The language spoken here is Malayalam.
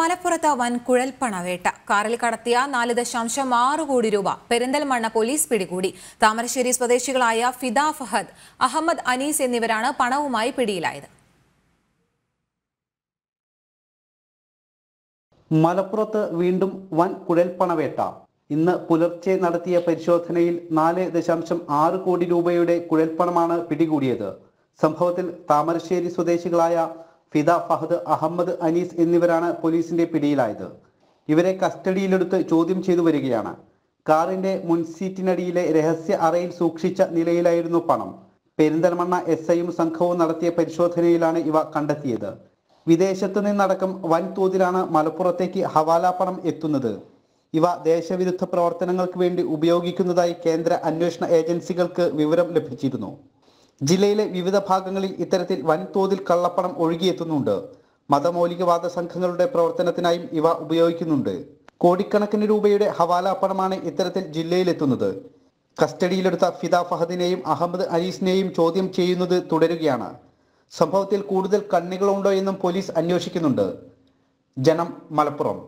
മലപ്പുറത്ത് വൻ കുഴൽപ്പണവേട്ട കാറിൽ കടത്തിയ നാല് ദശാംശം ആറ് കോടി രൂപ പെരിന്തൽമണ്ണ പോലീസ് പിടികൂടി താമരശ്ശേരി സ്വദേശികളായ ഫിദ ഫഹദ് അഹമ്മദ് അനീസ് എന്നിവരാണ് പണവുമായി പിടിയിലായത് മലപ്പുറത്ത് വീണ്ടും വൻ കുഴൽപ്പണവേട്ട ഇന്ന് പുലർച്ചെ നടത്തിയ പരിശോധനയിൽ നാല് ദശാംശം ആറ് കോടി രൂപയുടെ കുഴൽപ്പണമാണ് പിടികൂടിയത് സംഭവത്തിൽ താമരശ്ശേരി സ്വദേശികളായ ഫിദ ഫഹദ് അഹമ്മദ് അനീസ് എന്നിവരാണ് പോലീസിന്റെ പിടിയിലായത് ഇവരെ കസ്റ്റഡിയിലെടുത്ത് ചോദ്യം ചെയ്തു വരികയാണ് കാറിന്റെ മുൻസീറ്റിനടിയിലെ രഹസ്യ അറയിൽ സൂക്ഷിച്ച നിലയിലായിരുന്നു പണം പെരിന്തൽമണ്ണ എസ് ഐയും സംഘവും നടത്തിയ പരിശോധനയിലാണ് ഇവ കണ്ടെത്തിയത് വിദേശത്ത് നിന്നടക്കം വൻതോതിലാണ് മലപ്പുറത്തേക്ക് ഹവാല പണം എത്തുന്നത് ഇവ ദേശവിരുദ്ധ പ്രവർത്തനങ്ങൾക്ക് വേണ്ടി ഉപയോഗിക്കുന്നതായി കേന്ദ്ര അന്വേഷണ ഏജൻസികൾക്ക് വിവരം ലഭിച്ചിരുന്നു ജില്ലയിലെ വിവിധ ഭാഗങ്ങളിൽ ഇത്തരത്തിൽ വൻതോതിൽ കള്ളപ്പണം ഒഴുകിയെത്തുന്നുണ്ട് മതമൗലികവാദ സംഘങ്ങളുടെ പ്രവർത്തനത്തിനായും ഇവ ഉപയോഗിക്കുന്നുണ്ട് കോടിക്കണക്കിന് രൂപയുടെ ഹവാല പണമാണ് ഇത്തരത്തിൽ ജില്ലയിലെത്തുന്നത് കസ്റ്റഡിയിലെടുത്ത ഫിദ ഫഹദിനെയും അഹമ്മദ് അനീസിനെയും ചോദ്യം ചെയ്യുന്നത് തുടരുകയാണ് സംഭവത്തിൽ കൂടുതൽ കണ്ണികളുണ്ടോ എന്നും പോലീസ് അന്വേഷിക്കുന്നുണ്ട് ജനം മലപ്പുറം